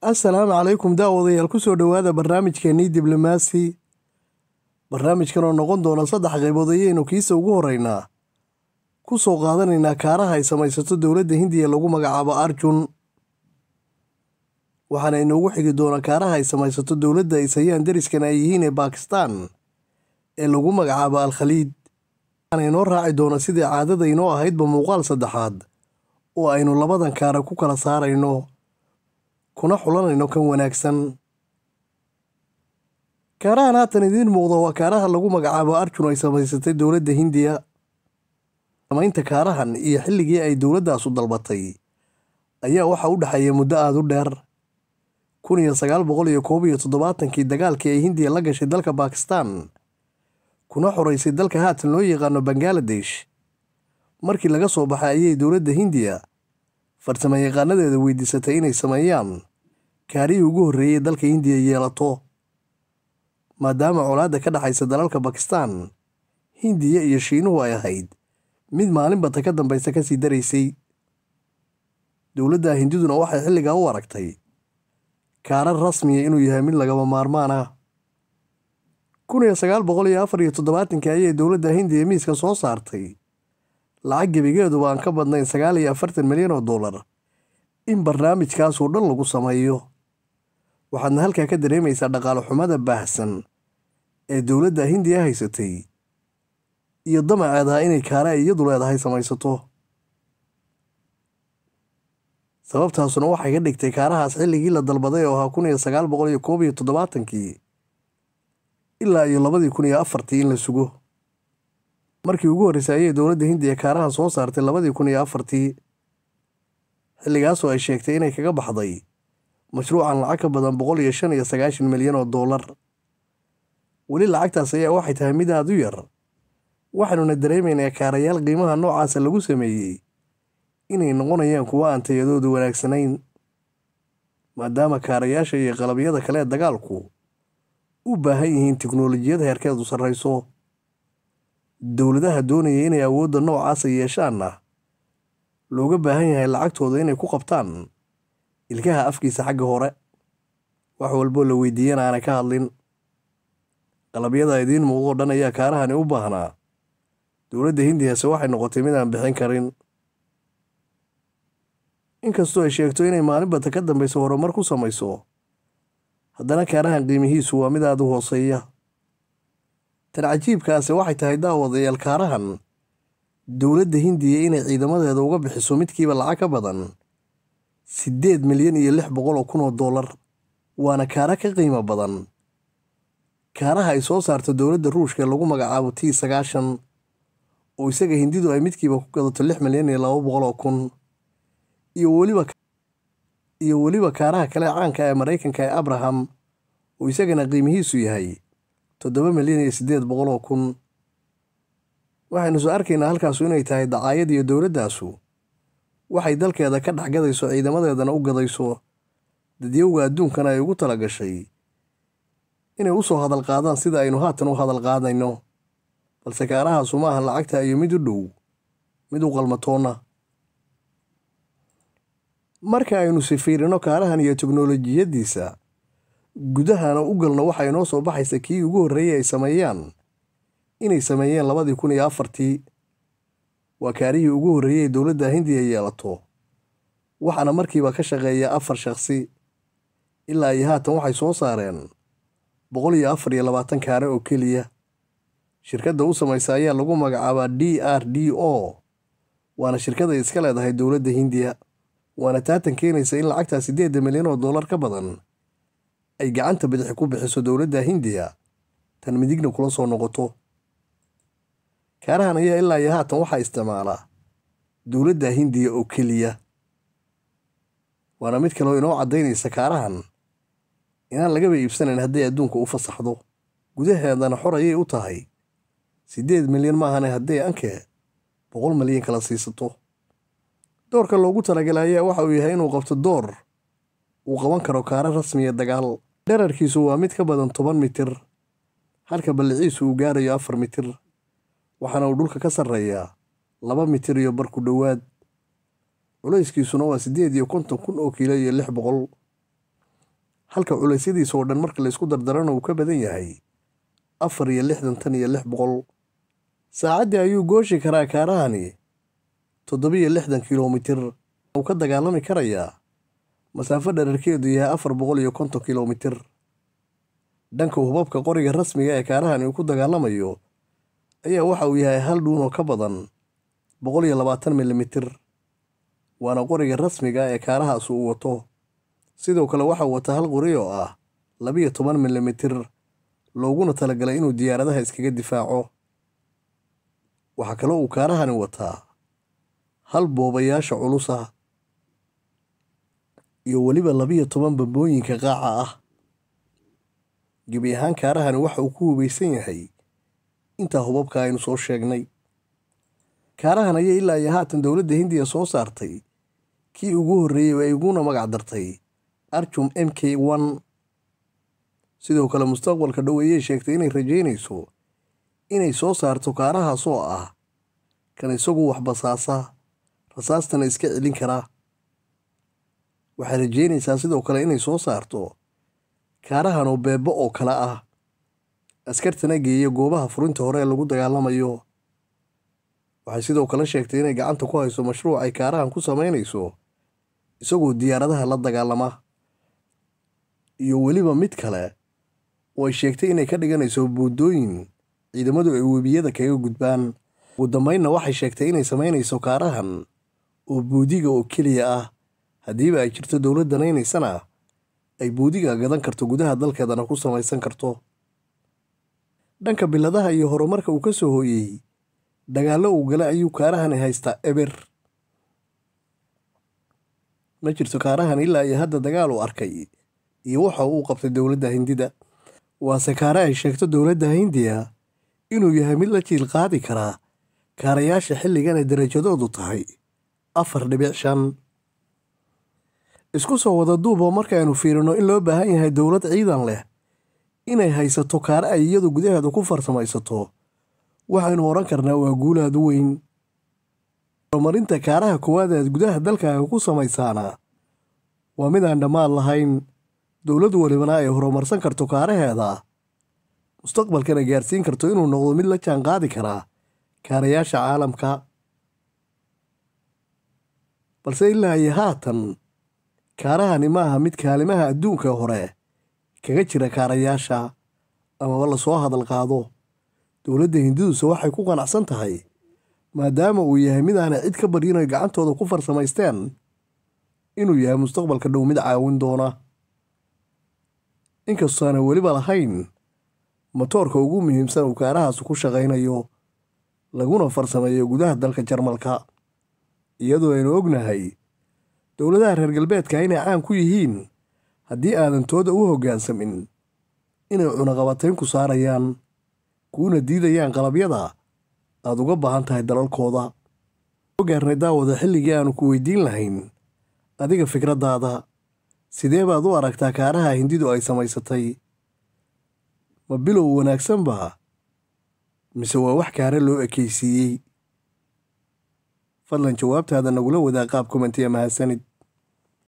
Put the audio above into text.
asalaamu calaykum daawadayaal kusoo dhowaada barnaamijkeennii diblomaasi barnaamijkan oo noqon doona saddex qaybood ayaynu kiisa ugu horeynaa ku soo qaadanaynaa kaaraha ay samaysato dowladda hindiya lagu magacaabo arjun waxaana inoogu xigi doonaa kaaraha ay samaysato dowladda ay sayaan dariskan ay yihiin ee baakistaan ee lagu magacaabo al-khaliid waxaana inoo raaci doona sidai caadada inoo ahaydba muuqaal saddexaad oo aynu labadan kaara ku kala saarayno kuna xulanayno kan wanaagsan kaarahan haatan idiin muuqda waa kaaraha lagu magacaabo arjun ay samaysatay dowladda hindiya samaynta kaarahan iyo xilligii ay dowladdaasu dalbatay ayaa waxaa u dhexeeya muddo aada u dheer kun iyo sagaal boqol iyo koob iyo toddobaatankii dagaalkii ay hindiya la gashay dalka baakistan kuna xoraysay dalka haatan loo yaqaano bangaladesh markii laga soo baxay ayay dowladda hindiya farsamo yaqaanadeeda weydiisatay inay sameeyaan kaarihii ugu horreeyey dalka indiya yeelato maadaama colaadda ka dhexaysa dalalka bakistan hindiya iyo shiinuhu ay ahayd mid maalinba ta ka dambaysa kasii daraysay dowladda hindiduna waxay xilligaa u aragtay kaarar rasmiya ah inuu yahay mid lagaba maarmaan ah kun iyo sagaal boqol iyo afar iyo toddobaatankii ayay dowladda hindiya miiska soo saartay lacag gebigeeduba aan ka badnayn sagaal iyo afartan milyan oo dollar in barnaamijkaasoo dhan lagu sameeyo waxaadna halkaa ka dareemaysaa dhaqaale xumada baahsan ee dowladda hindiya haysatay iyo damaceedaha inay kaara iyadu leedahay samaysato sababtaasuna waxay ka dhigtay kaarahaas xilligii la dalbaday oo ahaa kun iyo sagaal boqol iyo koob iyo toddobaatankii ilaa iyo labadii kun iyo afartii in la sugo markii ugu horreysay ayay dowladda hindiya kaarahan soo saartay labadii kun iyo afartii xilligaasoo ay sheegtay inay kaga baxday mashruucan lacag ka badan boqol iyo shan iyo sagaashan milyan oo dollar weli lacagtaas ayaa waxay tahay mid aad u yar waxaanuna dareemaynaa kaarayaal qiimaha noocaasa lagu sameeyey inay noqonayaan kuwo aan tayadoodu wanaagsanayn maadaama kaarayaasha iyo qalabyada kale ee dagaalku u baahan yihiin tiknolojiyad heerkeedu sarrayso dowladaha doonaya inay awoodda noocaasa yeeshaanna looga baahan yahay lacagtooda inay ku qabtaan ilkaha afkiisa xagga hore wax walboo la weydiiyana aana ka hadlin qalabyada idiin muuqdoo dhan ayaa kaarahani u baahnaa dowladda hindiyase waxay noqotay mid aan bixin karin inkastoo ay sheegto inay maalin bata ka dambayso horumar ku samayso haddana kaarahan qiimihiisu waa mid aad u hooseeya tan cajiibkaase waxay tahay daawadayaal kaarahan dowladda hindiya inay ciidamadeeda uga bixiso midkiiba lacag ka badan sideed milyan iyo lix boqol oo kun oo dollar waana kaara ka qiimo badan kaaraha ay soo saarto dowladda ruushka lagu magacaabo t sagaashan oo isaga hindidu ay midkiiba ku gadato lix milyan iyo laba boqol oo kun iyo welibaaiyo weliba kaaraha kale caanka ah ee maraykanka ee abraham oo isagana qiimihiisu yahay toddoba milyan iyo siddeed boqol oo kun waxaynu soo arkaynaa halkaasu inay tahay dacaayad iyo dowladdaasu waxay dalkeeda ka dhex gadayso ciidamadeedana u gadayso dadyowga adduunkana ay ugu tala gashay inay u soo hadal qaadaan sida aynu haatan u hadal qaadayno balse kaarahaasu ma maahan lacagta iyo mid u dhow mid u qalmatoonna marka aynu si fiirino kaarahan iyo teknolojiyaddiisa gudahana u galno waxaa inoo soo baxaysa kii ugu horreeyey ay sameeyaan inay sameeyeen labadii kun iyo afartii waa kaarihii ugu horreeyey dowladda hindiya yeelato waxaana markiiba ka shaqeeya afar shakhsi ilaa iyo haatan waxay soo saareen boqol iyo afar iyo labaatan kaare oo keliya shirkadda u samaysa ayaa lagu magacaabaa d r d o waana shirkaday iska leedahay dowladda hindiya waana taatan keenaysa in lacagtaa siddeedda milyan oo dollar ka badan ay gacanta bidix ku bixiso dowladda hindiya tan midigna kula soo noqoto kaarahan ayaa ilaa iyo haatan waxaa isticmaalaa dowladda hindiya oo keliya waana mid kale oo inoo caddaynaysa kaarahan inaan lagaba iibsanayn hadday adduunka u fasaxdo gudaheedana xor ayay u tahay siddeed milyan maahane hadday anke boqol milyan kala siisato doorka loogu talagalayaa waxa uu yahay inuu qabto door uu qaban karo kaare rasmiya dagaal dherarkiisu waa mid ka badan toban mitir halka balliciisu uu gaarayo afar mitir waxaana uu dhulka ka sarreeyaa laba mitir iyo bar ku dhowaad culayskiisuna waa sideed iyo konton kun oo kiilo iyo lix boqol halka culaysyadiisa oo dhan marka laysku dardarana uu ka badan yahay afar iyo lixdan tan iyo lix boqol saacaddii ayuu gooshi karaa kaarahani toddoba iyo lixdan kilomitir uu ka dagaalami karayaa masaafo dhararkeedu yahay afar boqol iyo konton kilomitir dhanka hubabka qoriga rasmiga ee kaarahani uu ku dagaalamayo ayaa waxa uu yahay hal dhuun oo ka badan boqol iyo labaatan milimitir waana qoriga rasmiga ah ee kaarahaas uu wato sidoo kale waxa uu wataa hal qori oo ah labiyo toban milimitir looguna talagalay inuu diyaaradaha iskaga difaaco waxaa kaloo uu kaarahani wataa hal boobayaasha culusa iyo weliba labiyo toban bambooyinka qaaca ah gebi ahaan kaarahani waxa uu ku hubaysan yahay intaa hubabka aynu soo sheegnay kaarahan ayaa ilaa iyo haatan dowladda hindiya soo saartay kii ugu horreeyey oo ay uguna magac dartay arjum m k n sidoo kale mustaqbalka dhow ayay sheegtay inay rajaynayso inay soo saarto kaarahaas oo ah kan isagu wax basaasa rasaastana iska celin kara waxay rajaynaysaa sidoo kale inay soo saarto kaarahan oo beebo oo kale ah askartana geeya goobaha furinta hore ee lagu dagaalamayo waxay sidoo kale sheegtay inay gacanta ku hayso mashruuc ay kaarahan ku samaynayso isagoo diyaaradaha la dagaalama iyo weliba mid kale oo ay sheegtay inay ka dhiganayso buudooyin ciidamadu ay webiyada kaga gudbaan ugu dambeynna waxay sheegtay inay samaynayso kaarahan oo buudiga oo keliya ah haddiiba ay jirto dowladdanaynaysanah ay buudiga gadan karto gudaha dalkeedana ku samaysan karto dhanka biladaha iyo horumarka uu ka soo hooyey dagaallo uu gala ayuu kaarahani haystaa eber ma jirto kaarahan ilaa iyo hadda dagaal uu arkay iyo waxa uu qabtay dowladda hindida waase kaare ay sheegto dowladda hindiya inuu yahay mid la jiil qaadi karaa kaarayaasha xilligan ay darajadoodu tahay afar dhibic shan isku soo wada duuboo markaaynu fiirino in loo baahan yahay dowlad ciidan leh inay haysato kaar ay iyadu gudaheedu ku farsamaysato waxaynu odhan karnaa waa guul aad u weyn horumarinta kaaraha koowaad aad gudaha dalkaaga ku samaysaana waa mid aan dhammaan lahayn dowlad walibana ay horumarsan karto kaaraheeda mustaqbalkana gaarsiin karto inuu noqdo mid la jaan qaadi karaa kaarayaasha caalamka balse ilaa iyo haatan kaarahani maaha mid kaalimaha adduunka hore kaga jira kaarayaasha amaba lasoo hadal qaado dowladda hindiduse waxay ku qanacsan tahay maadaama uu yahay midaana cid ka baryinay gacantooda ku farsamaysteen inuu yahay mustaqbalka dhow mid caawin doona inkastoona weliba lahayn matoorka ugu muhiimsan uu kaarahaas ku shaqaynayo laguna farsameeyo gudaha dalka jarmalka iyadoo aynu ognahay dowladaha reer galbeedka inay caan ku yihiin haddii aadan tooda u hoggaansamin inay cunaqabatayn ku saarayaan kuuna diidayaan qalabyada aad uga baahan tahay dalalkooda gaarnay daawada xilligii aanu ku weydiin lahayn adiga fikraddaada sidee baad u aragtaa kaaraha hindidu ay samaysatay ma bilow wanaagsanba mise waa wax kaare loo ekeysiiyey fadlan jawaabtaada nagula wadaag qaab komentiya mahadsanid